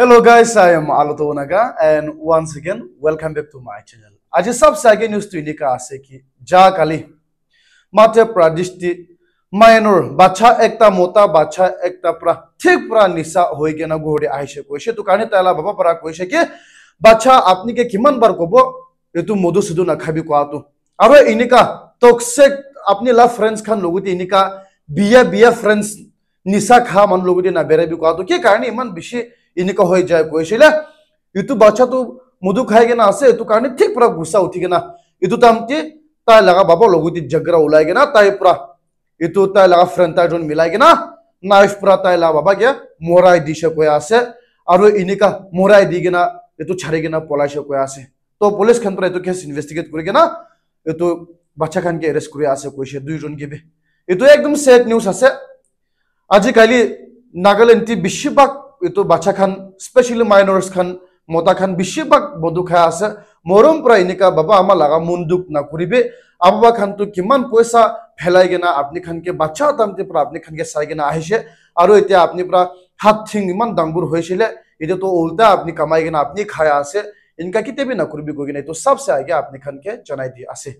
Hello guys, I am Alato Onaga and once again welcome back to my channel. आज सबसे आगे news तो इन्हीं का आसे कि जाकाली मध्य प्रदेश ती मायनोर बाचा एकता मोता बाचा एकता प्रा ठीक प्रा निशा होएगे ना घोड़े आयशे कोशे तो कहने ताला बाबा परा कोशे के बाचा आपने के किमन बार को बो ये तू तो मोदो सिद्धू ना खाबी को आतू अरे इन्हीं टॉक्सिक अपने ला फ्रेंड्स खान लोगों ती इन्हीं बिया बिया फ्रेंड्स निशा खा मन लोगों ती ना बेरे भी को आतू क्या कारण इमन बिशे এনেকুৱা হৈ যায় কৈছিলে ইটো বাচ্চাটো মধু খাই কিনে আছে এইটো কাৰণে ঠিক পূৰা গুচা উঠি কিনা এইটো তামতি তাই লগা বাবা লগুতি জগৰা ওলাই কিনা তাই পূৰা এইটো তাই লগা ফ্ৰেণ্ড তাইজন মিলাই কিনা নাইফ পূৰা তাই লগা বাবাকে মৰাই দিছে কৈ আছে আৰু এনেকুৱা মৰাই দি কিনা এইটো ছাৰি কিনা পলাইছে কৈ আছে তো পুলিচ খেন্তৰা এইটো কেছ ইনভেষ্টিগেট কৰি কিনা এইটো বাচ্চা খানকে এৰেষ্ট কৰি আছে কৈছে দুইজন কিবি এইটো একদম ছেড নিউজ আছে আজিকালি নাগালেণ্ড টি বেছিভাগ এইটো বাচ্চা খান স্পেশালি মাইনৰ্ছ খান মতা খান বেশিরভাগ বন্ধু খাই আছে মরম পৰা এনেকা বাবা আমার লাগা মন দুঃখ না নকৰিবি আবাবা খান তো কিমান পয়সা ফেলাই কিনা আপনি খানকে বাচ্চা তামতে পৰা আপনি খানকে চাই কিনা আহিছে আর এতিয়া আপনি পুরা হাত ঠিং ইমান ডাঙ্গুর হয়েছিল হৈছিলে তো উল্টা আপনি কামাই কিনা আপনি খাই আছে এনেকা কেতিয়াবি নকৰিবি গৈ কিনে তো সবসে আগে আপনি খানকে জানাই দিয়ে আছে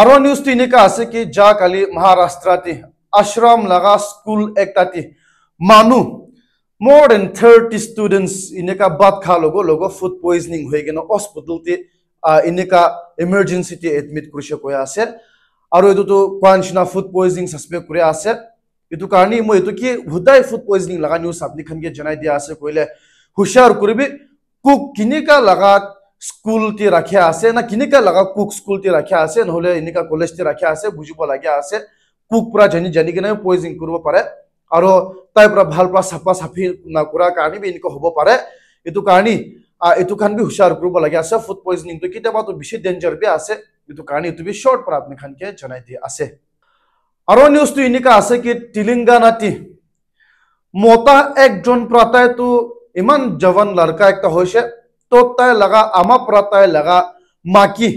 আরো নিউজ তো এনেকা আছে কি যা কালি মহারাষ্ট্রাতে আশ্রম লাগা স্কুল একটাতে মানু মোৰ দেন থাৰ্টি ষ্টুডেণ্টছ এনেকুৱা বাট খোৱা লগ লগ ফুড পইজনিং হৈ কিনে হস্পিটেলতে এনেকুৱা ইমাৰজেঞ্চিতে এডমিট কৰিছে কৈ আছে আৰু এইটোতো কোৱা নিচিনা ফুড পইজনিং চাছপেক্ট কৰি আছে এইটো কাৰণে মই এইটো কি সদায় ফুড পইজনিং লগা নিউজ আপনিখনকে জনাই দিয়া আছে কৰিলে হুচিয়াৰ কৰিবি কুক কেনেকুৱা লগা স্কুলতে ৰাখি আছে না কেনেকুৱা লগা কুক স্কুলতে ৰাখি আছে নহ'লে এনেকুৱা কলেজতে ৰাখি আছে বুজিবলগীয়া আছে কুক পৰা জানি জানি কিনে পইজনিং কৰিব পাৰে আৰু তাইৰ পৰা ভাল পোৱা চাফা চাফি নকৰাৰ কাৰণে বি এনেকুৱা হ'ব পাৰে এইটো কাৰণে এইটো কাৰণ বি হুচিয়াৰ কৰিব লাগে আছে ফুড পইজনিংটো কেতিয়াবাতো বেছি ডেঞ্জাৰ বি আছে এইটো কাৰণে এইটো বি শ্বৰ্ট পৰা আপুনি খানকে জনাই দিয়ে আছে আৰু নিউজটো এনেকুৱা আছে কি তিলিংগানাটি মতা একজন প্ৰাতাইটো ইমান জৱান লাৰকা এটা হৈছে তো তাই লগা আমাৰ প্ৰাতাই লগা মাকি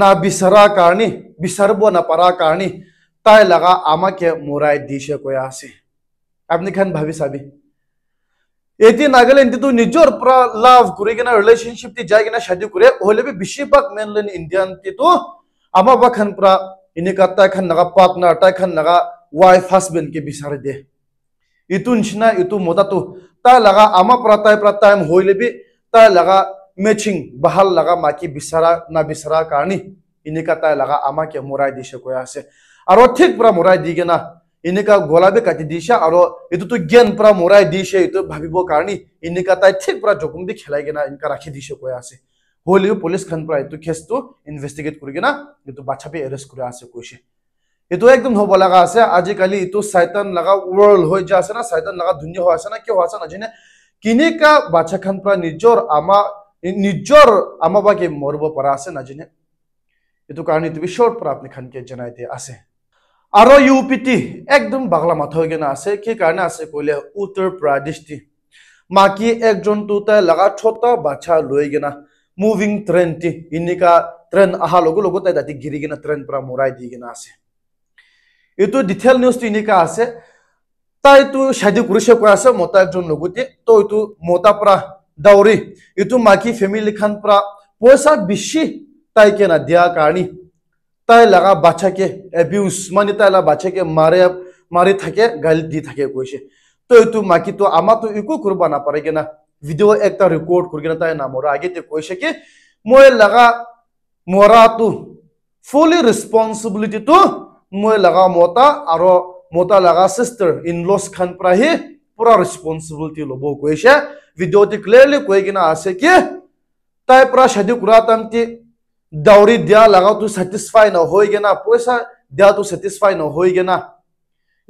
না নাবিচৰা কাৰণে বিচাৰিব নাপাৰা কাৰণে তাই লগা আমাকে মৰাই দিছে কৈ আছে আপনিখান ভাবি চাবি এটি নাগালেন্ড যদি নিজের পরা লাভ করে কিনা রিলেশনশিপ টি যায় কিনা শাদি করে হলে বি বেশিরভাগ মেনল্যান্ড ইন্ডিয়ান টি তো আমার বাখান পরা ইনি কাতা খান নাগা পার্টনার তাই খান নাগা ওয়াইফ হাজবেন্ড কে বিচারে দে ইতু নিচিনা ইতু মোদা তো তাই লাগা আমার পরা তাই পরা টাইম হইলে বি তাই লাগা মেচিং বহাল লাগা মাকি বিচারা না বিচারা কারণে ইনি কাতায় লাগা আমাকে মোরাই দিছে কয়ে আছে আর অধিক পরা মোরাই দি কিনা এনেকা গোলাপে কাটি দিছে আৰু এইটো জ্ঞান পুৰা মৰাই দিছে এইটো ভাবিব কাৰণে এনেকা তাই ঠিক পুৰা জকুম দি খেলাই কিনা এনেকা ৰাখি দিছে কৈ আছে হলেও পুলিচ খান পৰা এইটো কেছটো ইনভেষ্টিগেট কৰি কিনা এই বাচ্চাপে এরেস্ট করে আছে কৈছে এইটো একদম হব লগা আছে আজিকালি এইটো সাইতান লগা ওয়ার্ল্ড হৈ যোৱা আছে না সাইতান লগা ধুনীয়া হৈ আছে না কেউ আছে না জিনে কিনেকা খান পৰা নিজৰ আমা নিজৰ আমাবাকে মৰব পৰা আছে নাজানে এইটো কাৰণে কাৰণে এই বিষয়েৰ পৰ আপনি খানকে জানাইতে আছে আৰু ইউপিটি একদম বাংলা মাথা হয়ে আছে কি কারণে আছে কইলে উত্তর প্রাদেশটি মাকি একজন তুতায় লাগা ছোটা বাচ্চা লই গেনা মুভিং ট্রেনটি ইনিকা ট্রেন আহা লগো লগো তাই ৰাতি গিরি গেনা ট্রেন পৰা মৰাই দিয়ে গেনা আছে এইটো ডিটেইল নিউজটো ইনিকা আছে তাই তো শাদি কৰিছে কৈ আছে মতা একজন লগতে তো এইটো মতা পৰা দাউরি এইটো মাকি ফেমিলি খান পৰা পয়সা বেশি তাই কেনা দিয়া কাৰণে তাই লগা বাচ্চাকে এবিউজ মানে তাই লগা বাচ্চাকে মারে মারি থাকে গালি দি থাকে কৈছে তো এইটো মাকি তো আমা একো কৰিব নাপাৰে কেনা ভিডিঅ' এটা ৰেকৰ্ড কৰি কেনে তাই নামৰ আগে তে কৈছে কি মই লগা মৰাটো ফুলি ৰেচপনচিবিলিটিটো মই লগা মতা আৰু মতা লগা চিষ্টাৰ ইনলছ খান প্ৰাহি পুৰা ৰেচপনচিবিলিটি ল'ব কৈছে ভিডিঅ'টি ক্লিয়াৰলি কৈ কিনে আছে কি তাইৰ পৰা শাদী কৰা তামতি दौरी दिया लगा तू सेटिस्फाई न होगे ना पैसा दिया तू सेटिस्फाई न होगे ना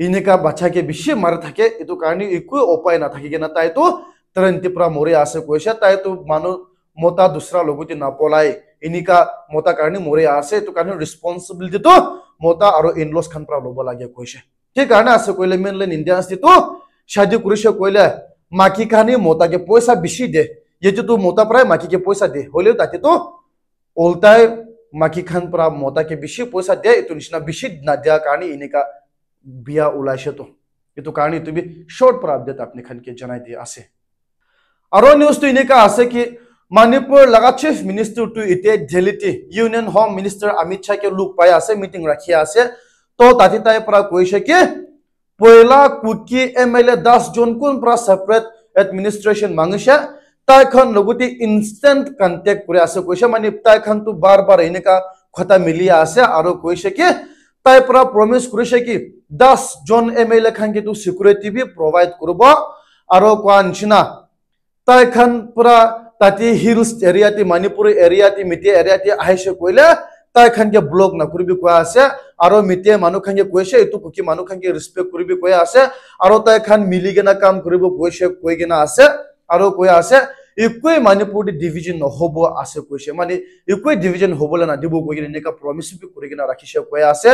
इन्हें का बच्चा के विषय मारे थके इतु कारण एको उपाय ना थके ना ताई तो तरंती पुरा मोरे आसे कोशा ताई तो मानो मोता दूसरा लोगों ते ना पोलाए का मोता कारण मोरे आसे तो कारण रिस्पांसिबिलिटी तो मोता और इन लॉस खान पुरा लोबो लागे कोशा के कारण आसे कोइले मेन लेन इंडिया आसे तो शादी कुरुशे कोइले माकी कहानी मोता के पैसा बिशी दे ये जो तू मोता प्राय माकी के पैसा दे होले ताते तो ओल्टा माखी खान पर मोता के बेसि पैसा दे यू निचना बेसि नदिया कारण इने का बिया ऊल्से तो ये तो कारण तुम्हें शर्ट पर अपडेट अपने खान के जाना दिए आसे और न्यूज तो इने का आसे कि मणिपुर लगा मिनिस्टर तो इतने डेलीटे union home minister Amit Shah के लोक पाया आसे मीटिंग रखी आसे तो ताती कैसे कि पहला एम एल ए दस जोन कौन एडमिनिस्ट्रेशन मांगे তাইখন লগতে ইনষ্টেণ্ট কণ্টেক্ট কৰি আছে কৈছে মানে তাইখনটো বাৰ বাৰ এনেকা কথা মিলি আছে আৰু কৈছে কি তাইৰ পৰা প্ৰমিছ কৰিছে কি দহ জন এম এল এ খান কিন্তু চিকিউৰিটি বি প্ৰভাইড কৰিব আৰু কোৱা নিচিনা তাইখন পূৰা তাতে হিলছ এৰিয়াটি মণিপুৰ এৰিয়াটি মিটিয়ে এৰিয়াটি আহিছে কৈলে তাইখনকে ব্লক নকৰিবি কোৱা আছে আৰু মিটিয়ে মানুহখনকে কৈছে এইটো কি মানুহখনকে ৰেচপেক্ট কৰিবি কৈ আছে আৰু তাইখন মিলি কিনে কাম কৰিব কৈছে কৈ কিনে আছে আৰু কৈ আছে ইকুৱে মানিপুৰ ডিভিজন নহ'ব আছে কৈছে মানে ইকুৱে ডিভিজন হ'বলৈ নাদিব কৈ কিনে এনেকুৱা প্ৰমিছ বি কৰি কিনে ৰাখিছে কৈ আছে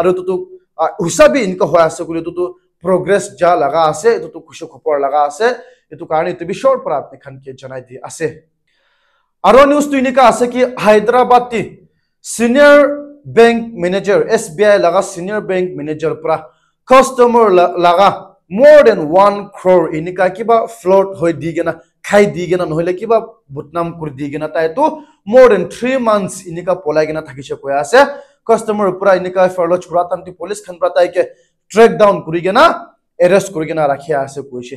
আৰু তোটো হিচাপে এনেকুৱা হৈ আছে কৈ তোটো প্ৰগ্ৰেছ যা লগা আছে এইটোতো খুচি খপৰ লগা আছে এইটো কাৰণে এইটো বিশ্বৰ পৰা আপনিখনকে জনাই দি আছে আৰু নিউজটো এনেকুৱা আছে কি হায়দৰাবাদী senior bank manager S B I লগা চিনিয়ৰ বেংক মেনেজাৰ পৰা কাষ্টমাৰ লগা মোৰ দেন ওৱান ক্ৰ'ৰ এনেকুৱা কিবা ফ্ল'ট হৈ দি কিনে খাই দি কিনে নহ'লে কিবা বদনাম কৰি দি কিনে তাইতো মোৰ দেন থ্ৰী মান্থছ এনেকুৱা পলাই কিনে থাকিছে কৈ আছে কাষ্টমাৰৰ পৰা এনেকুৱা ফাৰ্লচ পৰা তাহাঁতি পুলিচ খান পৰা তাইকে ট্ৰেক ডাউন কৰি কিনে এৰেষ্ট কৰি কিনে ৰাখি আছে কৈছে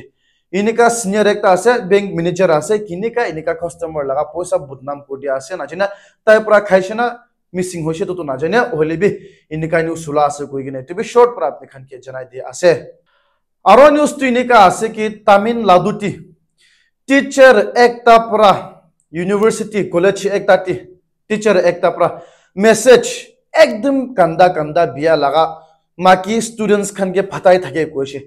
এনেকুৱা চিনিয়ৰ এটা আছে বেংক মেনেজাৰ আছে কেনেকুৱা এনেকুৱা কাষ্টমাৰ লগা পইচা বদনাম কৰি দিয়া আছে নাজানে তাইৰ পৰা খাইছে না মিচিং হৈছে তোতো নাজানে হ'লে বি এনেকুৱা এনেও চোলা আছে কৈ কিনে এইটো বি শ্বৰ্ট পৰা আপুনি খানকে জনাই দিয়া আছে आरो Aronius Tunika Siki Tamin Laduti. Teacher Ektapra University College Ektati. Teacher Ektapra. Message एकदम कंदा कंदा बिया लगा माकी स्टूडेंट्स खन के फताई थके कोशे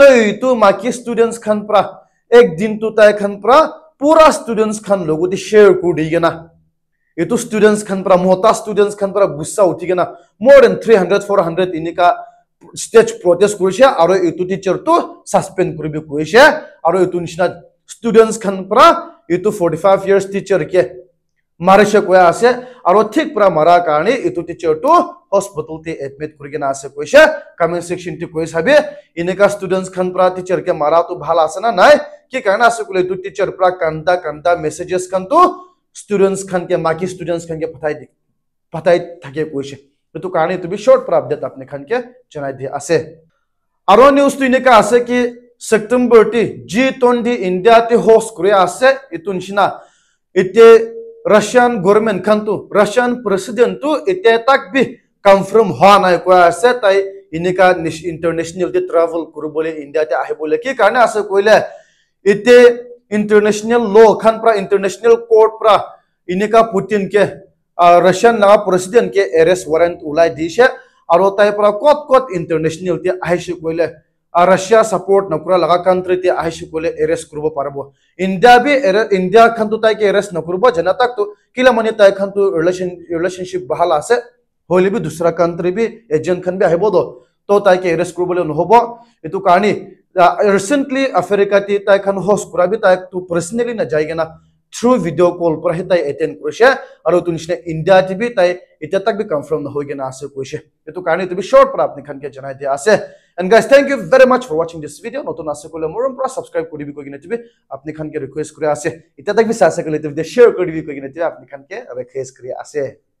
तो तो माकी स्टूडेंट्स खन परा एक दिन तो तय खन परा पूरा स्टूडेंट्स खन लोगों दी शेयर को दी गया ना ये तो स्टूडेंट्स खन परा मोटा स्टूडेंट्स खन परा गुस्सा उठी गया ना more than three hundred four hundred इनका ষ্টেজ প্ৰটেষ্ট কৰিছে আৰু এইটো টিচাৰটো ছাছপেণ্ড কৰিব কৈছে আৰু এইটো নিচিনা ষ্টুডেণ্টছখন পৰা এইটো ফৰ্টি ফাইভ ইয়াৰ্ছ টিচাৰকে মাৰিছে কোৱা আছে আৰু ঠিক পৰা মৰাৰ কাৰণে এইটো টিচাৰটো হস্পিটেলতে এডমিট কৰি কিনে আছে কৈছে কমেণ্ট ছেকশ্যনটো কৈ চাবি এনেকুৱা ষ্টুডেণ্টছখন পৰা টিচাৰকে মৰাটো ভাল আছে না নাই কি কাৰণে আছে ক'লে এইটো টিচাৰ পৰা কান্দা কান্দা মেছেজেছখনটো ষ্টুডেণ্টছখনকে বাকী ষ্টুডেণ্টছখনকে পঠাই পঠাই থাকে কৈছে সেইটো কাৰণে তুমি শ্বৰ্ট পৰা আপডেট আপনিখন কে জনাই দিয়া আছে আৰু নিউজ টো এনেকুৱা আছে কি ছেপ্টেম্বৰ টি জি টুৱেণ্টি ইণ্ডিয়াতে হোষ্ট কৰি আছে এইটো নিচিনা এতিয়া ৰাছিয়ান গভৰ্ণমেণ্ট খানটো ৰাছিয়ান প্ৰেচিডেণ্টটো এতিয়া তাক বি কনফাৰ্ম হোৱা নাই কোৱা আছে তাই এনেকুৱা ইণ্টাৰনেশ্যনেল যে ট্ৰেভেল কৰিবলৈ ইণ্ডিয়াতে আহিবলৈ কি কাৰণে আছে কৰিলে এতিয়া ইণ্টাৰনেশ্যনেল ল খান পৰা ইণ্টাৰনেশ্যনেল কৰ্ট পৰা এনেকুৱা পুটিনকে ৰাছিয়ান নাগা প্ৰেচিডেণ্টকে এৰেষ্ট ৱাৰেণ্ট ওলাই দিছে আৰু তাইৰ পৰা ক'ত ক'ত ইণ্টাৰনেশ্যনেলতে আহিছে কৈলে ৰাছিয়া ছাপৰ্ট নকৰা লগা কাণ্ট্ৰিতে আহিছে কৈলে এৰেষ্ট কৰিব পাৰিব ইণ্ডিয়া বি ইণ্ডিয়া খানটো তাইকে এৰেষ্ট নকৰিব যেনে তাকতো কিলা মানে তাই খানটো ৰিলেশ্যন ৰিলেশ্যনশ্বিপ ভাল আছে হ'লে বি দুচৰা কাণ্ট্ৰি বি এজেণ্ট খান বি আহিব দ তো তাইকে এৰেষ্ট কৰিবলৈ নহ'ব এইটো কাৰণে ৰিচেণ্টলি আফ্ৰিকাতে তাইখন হজ কৰা বি তাইকটো পাৰ্চনেলি নাযায়গৈ না through video call for hit I attend Russia or to Nishna India TV tie it attack become from the Hogan answer question it took any to be short for up the can get an idea and guys thank you very much for watching this video not on a circle more and press subscribe could be going to be up the can get request curiosity it attack me sasa collective the share could be going to have the can get a request curiosity